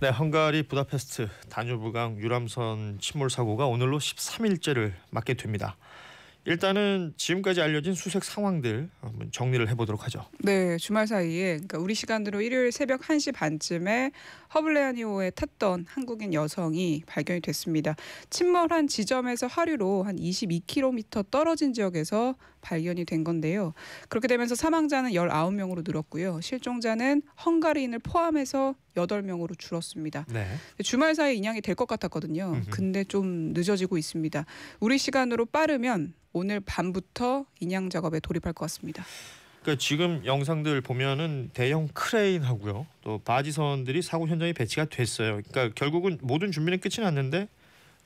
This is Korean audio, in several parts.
네, 헝가리 부다페스트 다뉴브강 유람선 침몰 사고가 오늘로 13일째를 맞게 됩니다. 일단은 지금까지 알려진 수색 상황들 한번 정리를 해보도록 하죠. 네, 주말 사이에 그러니까 우리 시간으로 일요일 새벽 1시 반쯤에 허블레아니오에 탔던 한국인 여성이 발견이 됐습니다. 침몰한 지점에서 하류로 한 22km 떨어진 지역에서 발견이 된 건데요. 그렇게 되면서 사망자는 19명으로 늘었고요. 실종자는 헝가리인을 포함해서 8명으로 줄었습니다. 네. 주말 사이 인양이 될 것 같았거든요. 음흠. 근데 좀 늦어지고 있습니다. 우리 시간으로 빠르면 오늘 밤부터 인양 작업에 돌입할 것 같습니다. 그러니까 지금 영상들 보면은 대형 크레인하고요. 또 바지선들이 사고 현장에 배치가 됐어요. 그러니까 결국은 모든 준비는 끝이 났는데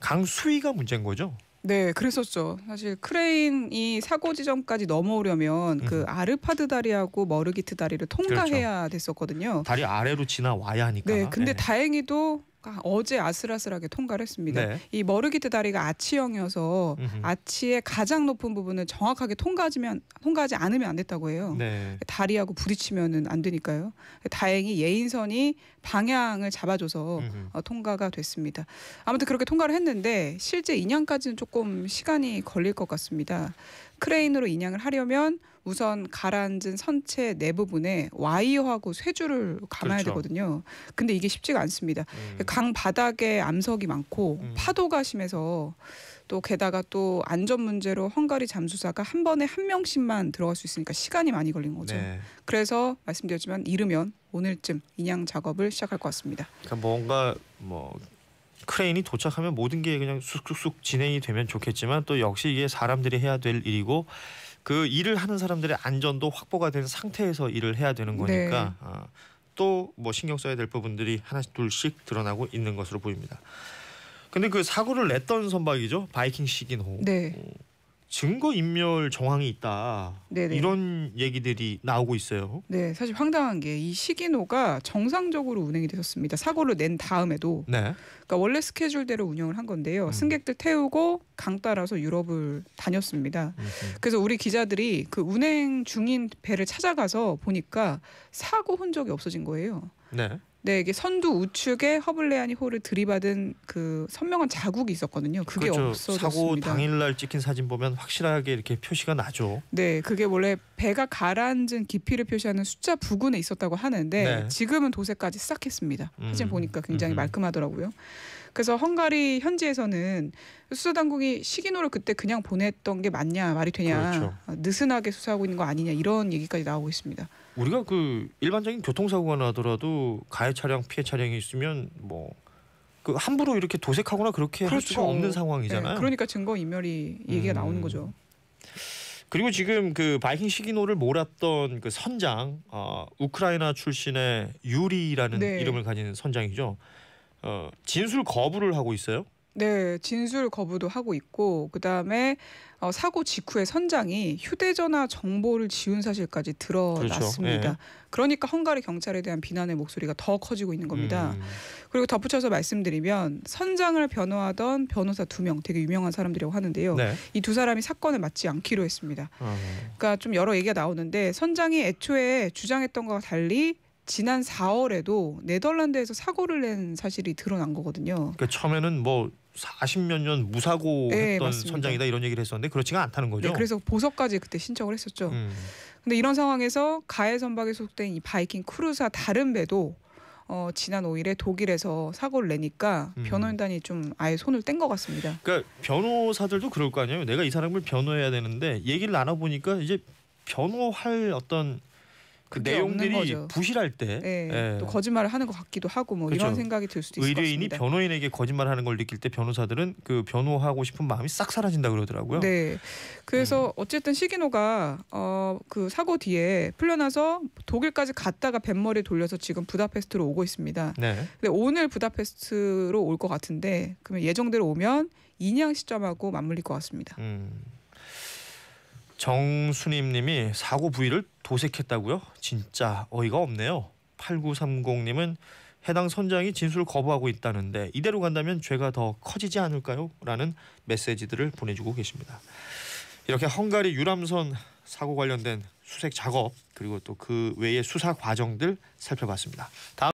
강수위가 문제인 거죠. 네, 그랬었죠. 사실 크레인이 사고 지점까지 넘어오려면 음. 그 아르파드 다리하고 머르기트 다리를 통과해야 그렇죠. 됐었거든요. 다리 아래로 지나와야 하니까. 네, 근데 네. 다행히도 아, 어제 아슬아슬하게 통과를 했습니다. 네. 이 머르기트 다리가 아치형이어서 음흠. 아치의 가장 높은 부분을 정확하게 통과하지면 통과하지 않으면 안 됐다고 해요. 네. 다리하고 부딪히면은 안 되니까요. 다행히 예인선이 방향을 잡아줘서 어, 통과가 됐습니다. 아무튼 그렇게 통과를 했는데 실제 인양까지는 조금 시간이 걸릴 것 같습니다. 크레인으로 인양을 하려면 우선 가라앉은 선체 내부분에 와이어하고 쇠줄을 감아야 그렇죠. 되거든요. 근데 이게 쉽지가 않습니다. 음. 강 바닥에 암석이 많고 음. 파도가 심해서 또 게다가 또 안전 문제로 헝가리 잠수사가 한 번에 한 명씩만 들어갈 수 있으니까 시간이 많이 걸린 거죠. 네. 그래서 말씀드렸지만 이르면 오늘쯤 인양 작업을 시작할 것 같습니다. 그러니까 뭔가 뭐 크레인이 도착하면 모든 게 그냥 쑥쑥쑥 진행이 되면 좋겠지만 또 역시 이게 사람들이 해야 될 일이고 그 일을 하는 사람들의 안전도 확보가 된 상태에서 일을 해야 되는 거니까 네. 어, 아, 또뭐 신경 써야 될 부분들이 하나씩 둘씩 드러나고 있는 것으로 보입니다. 근데 그 사고를 냈던 선박이죠 바이킹 시기호 네. 어, 증거 인멸 정황이 있다 네네. 이런 얘기들이 나오고 있어요. 네, 사실 황당한 게 이 시기노가 정상적으로 운행이 되었습니다. 사고를 낸 다음에도. 네. 그러니까 원래 스케줄대로 운영을 한 건데요. 음. 승객들 태우고 강 따라서 유럽을 다녔습니다. 음. 그래서 우리 기자들이 그 운행 중인 배를 찾아가서 보니까 사고 흔적이 없어진 거예요. 네. 네, 이게 선두 우측에 허블레아니 홀을 들이받은 그 선명한 자국이 있었거든요. 그게 그렇죠. 없어졌습니다. 사고 당일 날 찍힌 사진 보면 확실하게 이렇게 표시가 나죠. 네, 그게 원래 배가 가라앉은 깊이를 표시하는 숫자 부근에 있었다고 하는데 네. 지금은 도색까지 시작 했습니다. 음. 사진 보니까 굉장히 음. 말끔하더라고요. 그래서 헝가리 현지에서는 수사 당국이 시기노를 그때 그냥 보냈던 게 맞냐 말이 되냐 그렇죠. 느슨하게 수사하고 있는 거 아니냐 이런 얘기까지 나오고 있습니다. 우리가 그 일반적인 교통사고가 나더라도 가해 차량, 피해 차량이 있으면 뭐. 그 함부로 이렇게 도색하거나 그렇게 그렇죠. 할 수가 없는 상황이잖아요. 네, 그러니까 증거 인멸이 얘기가 음. 나오는 거죠. 그리고 지금 그 바이킹 시기노를 몰았던 그 선장, 어, 우크라이나 출신의 유리라는 네. 이름을 가진 선장이죠. 어, 진술 거부를 하고 있어요. 네, 진술 거부도 하고 있고 그다음에 어, 사고 직후에 선장이 휴대전화 정보를 지운 사실까지 드러났습니다. 그렇죠. 네. 그러니까 헝가리 경찰에 대한 비난의 목소리가 더 커지고 있는 겁니다. 음. 그리고 덧붙여서 말씀드리면 선장을 변호하던 변호사 두 명 되게 유명한 사람들이라고 하는데요. 네. 이두 사람이 사건을 맞지 않기로 했습니다. 음. 그러니까 좀 여러 얘기가 나오는데 선장이 애초에 주장했던 것과 달리 지난 4월에도 네덜란드에서 사고를 낸 사실이 드러난 거거든요. 그러니까 처음에는 뭐 40몇 년 무사고 네, 했던 맞습니다. 선장이다 이런 얘기를 했었는데 그렇지가 않다는 거죠. 네, 그래서 보석까지 그때 신청을 했었죠. 음. 근데 이런 상황에서 가해 선박에 소속된 이 바이킹 크루사 다른 배도 어, 지난 5일에 독일에서 사고를 내니까 음. 변호인단이 좀 아예 손을 뗀 것 같습니다. 그러니까 변호사들도 그럴 거 아니에요. 내가 이 사람을 변호해야 되는데 얘기를 나눠보니까 이제 변호할 어떤 그 내용들이 부실할 때 네. 또 예. 거짓말을 하는 것 같기도 하고 뭐 그렇죠. 이런 생각이 들 수도 있을 것 같습니다. 의뢰인이 변호인에게 거짓말하는 걸 느낄 때 변호사들은 그 변호하고 싶은 마음이 싹 사라진다 그러더라고요. 네. 그래서 음. 어쨌든 시기노가 어, 그 사고 뒤에 풀려나서 독일까지 갔다가 뱃머리 돌려서 지금 부다페스트로 오고 있습니다. 네. 근데 오늘 부다페스트로 올 것 같은데 그러면 예정대로 오면 인양 시점하고 맞물릴 것 같습니다. 음. 정수님 님이 사고 부위를 도색했다고요? 진짜 어이가 없네요. 8930님은 해당 선장이 진술을 거부하고 있다는데 이대로 간다면 죄가 더 커지지 않을까요? 라는 메시지들을 보내주고 계십니다. 이렇게 헝가리 유람선 사고 관련된 수색 작업 그리고 또 그 외의 수사 과정들 살펴봤습니다. 다음